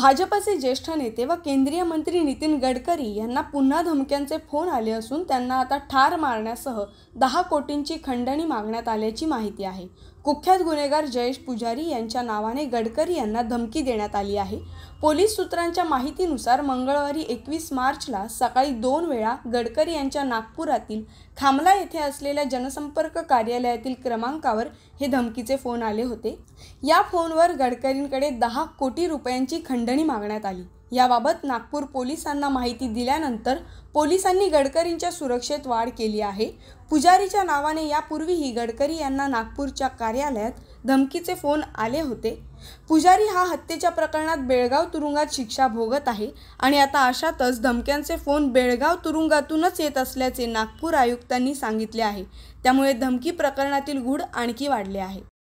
भाजपचे ज्येष्ठ नेते व केंद्रीय मंत्री नितीन गडकरी यांना पुन्हा धमक्यांचे फोन आले असून त्यांना आता ठार मारण्यासह दहा कोटींची खंडणी मागण्यात आल्याची माहिती आहे कुख्यात गुन्हेगार जयेश पुजारी यांच्या नावाने गडकरी यांना धमकी देण्यात आली आहे पोलीस सूत्रांच्या माहितीनुसार मंगळवारी एकवीस मार्चला सकाळी दोन वेळा गडकरी यांच्या नागपुरातील खामला येथे असलेल्या जनसंपर्क कार्यालयातील क्रमांकावर हे धमकीचे फोन आले होते या फोनवर गडकरींकडे दहा कोटी रुपयांची खंड खंडणी मागण्यात आली याबाबत नागपूर पोलिसांना माहिती दिल्यानंतर पोलिसांनी गडकरींच्या सुरक्षेत वाढ केली आहे पुजारीच्या नावाने यापूर्वीही गडकरी यांना नागपूरच्या कार्यालयात धमकीचे फोन आले होते पुजारी हा हत्येच्या प्रकरणात बेळगाव तुरुंगात शिक्षा भोगत आहे आणि आता अशातच धमक्यांचे फोन बेळगाव तुरुंगातूनच येत असल्याचे नागपूर आयुक्तांनी सांगितले आहे त्यामुळे धमकी प्रकरणातील गुढ आणखी वाढले आहे